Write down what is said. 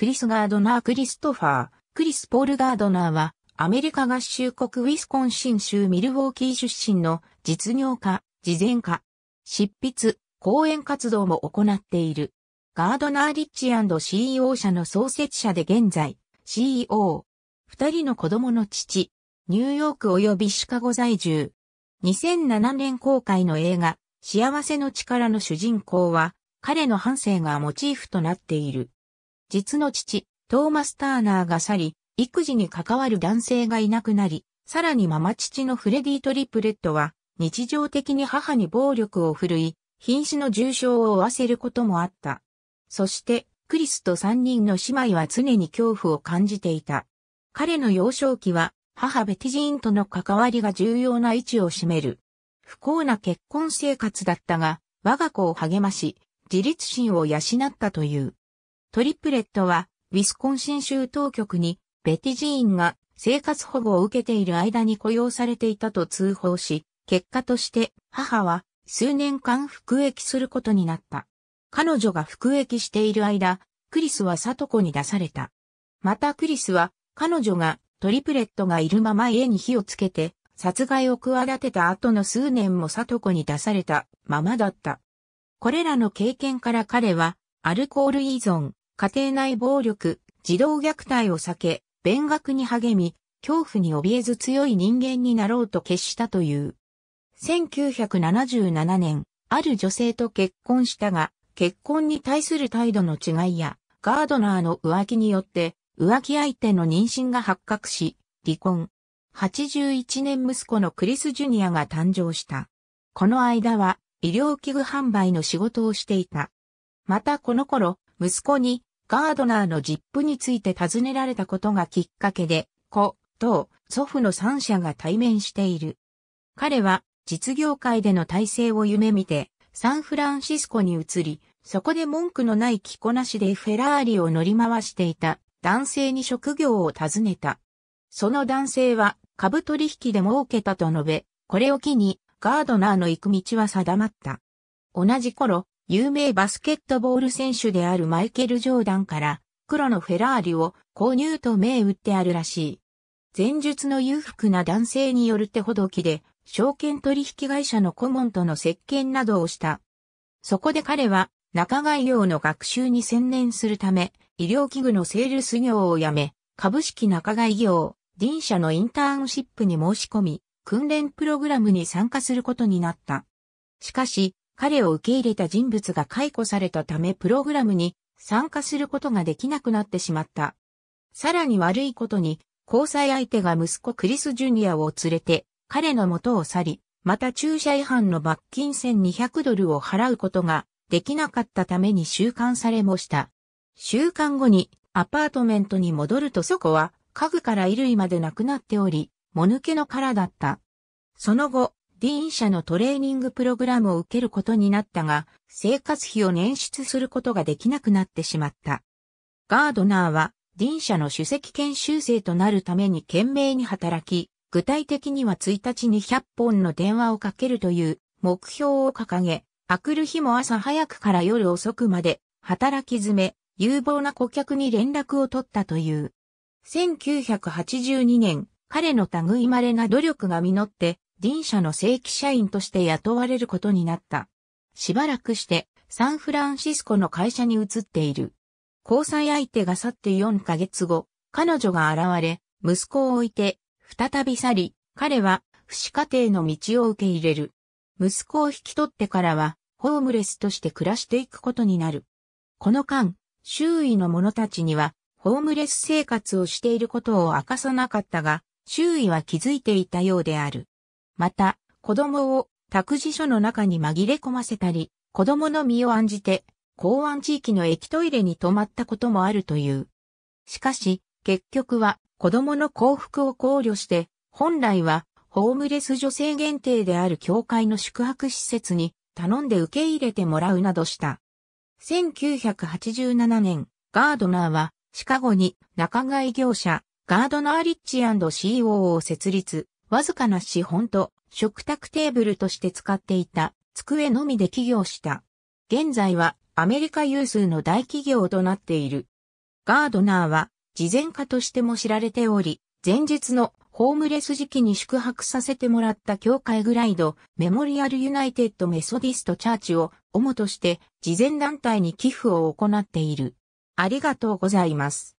クリス・ガードナー・クリストファー、クリス・ポール・ガードナーは、アメリカ合衆国ウィスコンシン州ミルウォーキー出身の実業家、事前家、執筆、講演活動も行っている。ガードナー・リッチ &CEO 社の創設者で現在、CEO。二人の子供の父、ニューヨーク及びシカゴ在住。2007年公開の映画、幸せの力の主人公は、彼の半生がモチーフとなっている。実の父、トーマス・ターナーが去り、育児に関わる男性がいなくなり、さらにママ父のフレディ・トリプレットは、日常的に母に暴力を振るい、瀕死の重傷を負わせることもあった。そして、クリスと三人の姉妹は常に恐怖を感じていた。彼の幼少期は、母ベティジーンとの関わりが重要な位置を占める。不幸な結婚生活だったが、我が子を励まし、自立心を養ったという。トリプレットは、ウィスコンシン州当局に、ベティジーンが生活保護を受けている間に雇用されていたと通報し、結果として母は数年間服役することになった。彼女が服役している間、クリスはサトコに出された。またクリスは彼女がトリプレットがいるまま家に火をつけて殺害を企てた後の数年もサトコに出されたままだった。これらの経験から彼はアルコール依存、家庭内暴力、児童虐待を避け、勉学に励み、恐怖に怯えず強い人間になろうと決したという。1977年、ある女性と結婚したが、結婚に対する態度の違いや、ガードナーの浮気によって、浮気相手の妊娠が発覚し、離婚。81年息子のクリス・ジュニアが誕生した。この間は、医療器具販売の仕事をしていた。またこの頃、息子にガードナーのジップについて尋ねられたことがきっかけで、子、と祖父の三者が対面している。彼は実業界での体制を夢見て、サンフランシスコに移り、そこで文句のない着こなしでフェラーリを乗り回していた男性に職業を尋ねた。その男性は株取引で儲けたと述べ、これを機にガードナーの行く道は定まった。同じ頃、有名バスケットボール選手であるマイケル・ジョーダンから黒のフェラーリを購入と銘打ってあるらしい。前述の裕福な男性による手ほどきで証券取引会社の顧問との接見などをした。そこで彼は仲買業の学習に専念するため医療器具のセールス業を辞め株式仲買業、林社のインターンシップに申し込み、訓練プログラムに参加することになった。しかし、彼を受け入れた人物が解雇されたためプログラムに参加することができなくなってしまった。さらに悪いことに、交際相手が息子クリス・ジュニアを連れて、彼の元を去り、また駐車違反の罰金1200ドルを払うことができなかったために収監されもした。収監後にアパートメントに戻るとそこは家具から衣類までなくなっており、もぬけの殻だった。その後、ディーン社のトレーニングプログラムを受けることになったが、生活費を捻出することができなくなってしまった。ガードナーは、ディーン社の首席研修生となるために懸命に働き、具体的には1日に100本の電話をかけるという目標を掲げ、明くる日も朝早くから夜遅くまで働き詰め、有望な顧客に連絡を取ったという。1982年、彼の類稀な努力が実って、林社の正規社員として雇われることになった。しばらくしてサンフランシスコの会社に移っている。交際相手が去って4ヶ月後、彼女が現れ、息子を置いて、再び去り、彼は、不死家庭の道を受け入れる。息子を引き取ってからは、ホームレスとして暮らしていくことになる。この間、周囲の者たちには、ホームレス生活をしていることを明かさなかったが、周囲は気づいていたようである。また、子供を託児所の中に紛れ込ませたり、子供の身を案じて、港湾地域の駅トイレに泊まったこともあるという。しかし、結局は子供の幸福を考慮して、本来はホームレス女性限定である教会の宿泊施設に頼んで受け入れてもらうなどした。1987年、ガードナーはシカゴに仲買業者ガードナーリッチ &CO を設立、わずかな資本と食卓テーブルとして使っていた机のみで起業した。現在はアメリカ有数の大企業となっている。ガードナーは事前家としても知られており、前日のホームレス時期に宿泊させてもらった教会グライド、メモリアルユナイテッドメソディストチャーチを主として事前団体に寄付を行っている。ありがとうございます。